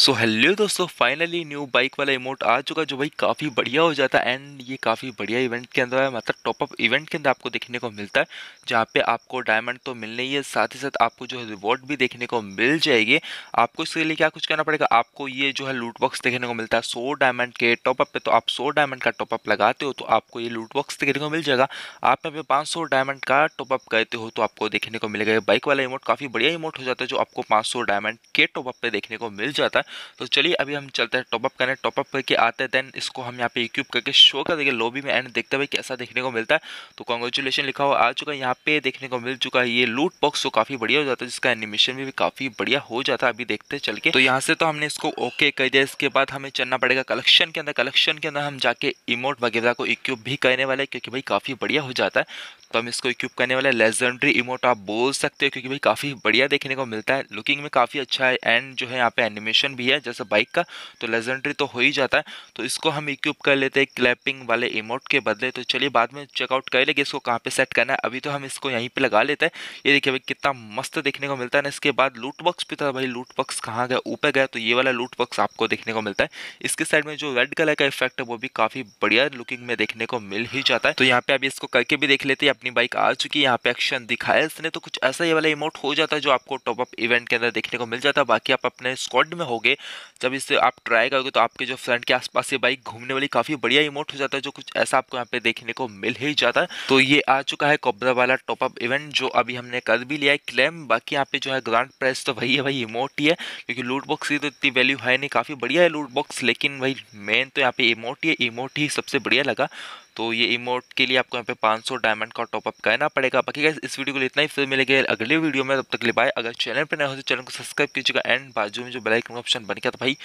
सो hello दोस्तों finally new bike वाला emote आ चुका जो भाई काफ़ी बढ़िया हो जाता है एंड ये काफ़ी बढ़िया इवेंट के अंदर है मतलब टॉपअप इवेंट के अंदर आपको देखने को मिलता है जहाँ पे आपको डायमंड तो मिलने ही है साथ ही साथ आपको जो है रिवॉर्ड भी देखने को मिल जाएगी आपको इसके लिए क्या कुछ करना पड़ेगा आपको ये जो है लूट बॉक्स देखने को मिलता है सौ डायमंड के टॉपअप पर तो आप सौ डायमंड का टॉपअप लगाते हो तो आपको ये लूट बॉक्स देखने को मिल जाएगा आप यहाँ पे पाँच डायमंड का टॉपअप करते हो तो आपको देखने को मिलेगा बाइक वाला इमोट काफ़ी बढ़िया इमोट हो जाता है जो आपको पाँच डायमंड के टॉपअप पर देखने को मिल जाता है तो चलिए अभी हम चलते हैं टॉपअप करने टॉपअप करके आते हैं देन इसको हम यहाँ पे इक्यूब करके शो कर देंगे लॉबी में एंड देखते भाई कैसा देखने को मिलता है तो कॉन्ग्रेचुलेशन लिखा हुआ आ चुका है यहाँ पे देखने को मिल चुका है ये लूट बॉक्स तो काफ़ी बढ़िया हो जाता है जिसका एनिमेशन भी, भी काफ़ी बढ़िया हो जाता है अभी देखते चल के तो यहाँ से तो हमने इसको ओके कर दिया इसके बाद हमें चलना पड़ेगा कलेक्शन के अंदर कलेक्शन के अंदर हम जाके इमोट वगैरह को इक्यूब भी करने वाले क्योंकि भाई काफ़ी बढ़िया हो जाता है तो हम इसको इक्यूब करने वाले लेजेंडरी इमोट आप बोल सकते हो क्योंकि भाई काफ़ी बढ़िया देखने को मिलता है लुकिंग में काफ़ी अच्छा है एंड जो है यहाँ पे एनिमेशन ऑप्शन भी है जैसे बाइक का तो लेजेंडरी तो हो ही जाता है तो इसको हम इक्यूब कर लेते हैं क्लैपिंग वाले इमोट के बदले तो चलिए बाद में चेकआउट कर लेंगे इसको कहाँ पे सेट करना है अभी तो हम इसको यहीं पे लगा लेते हैं ये देखिए भाई कितना मस्त देखने को मिलता है ना इसके बाद लूट बॉक्स भी था भाई लूट बॉक्स कहाँ गया ऊपर गया तो ये वाला लूट बॉक्स आपको देखने को मिलता है इसके साइड में जो रेड कलर का इफेक्ट है वो भी काफ़ी बढ़िया लुकिंग में देखने को मिल ही जाता है तो यहाँ पे अभी इसको करके भी देख लेते हैं अपनी बाइक आ चुकी है यहाँ पे एक्शन दिखाया इसने तो कुछ ऐसा ये वाला इमोट हो जाता है जो आपको टॉपअप इवेंट के अंदर देखने को मिल जाता है बाकी आप अपने स्क्वाड में हो करोगे जब इसे आप ट्राई करोगे तो आपके जो फ्रंट के आसपास ये बाइक घूमने वाली काफ़ी बढ़िया इमोट हो जाता है जो कुछ ऐसा आपको यहाँ पे देखने को मिल ही जाता है तो ये आ चुका है कोबरा वाला टॉपअप इवेंट जो अभी हमने कर भी लिया है क्लेम बाकी यहाँ पे जो है ग्रांड प्राइस तो वही है वही इमोट ही है क्योंकि लूट बॉक्स की तो इतनी वैल्यू है नहीं काफ़ी बढ़िया है लूट बॉक्स लेकिन वही मेन तो यहाँ पे इमोट ही है इमोट ही सबसे बढ़िया लगा तो ये इमोट के लिए आपको यहाँ पे 500 डायमंड का टॉपअप करना पड़ेगा बाकी गैस इस वीडियो को इतना ही फिर मिलेगा अगले वीडियो में तब तक ले बाय अगर चैनल पर नए हो तो चैनल को सब्सक्राइब कीजिएगा एंड बाजू में जो बेल आइकन का ऑप्शन बन गया तो भाई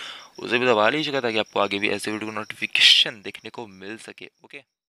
उसे भी दबा लीजिएगा ताकि आपको आगे भी ऐसे वीडियो नोटिफिकेशन देखने को मिल सके ओके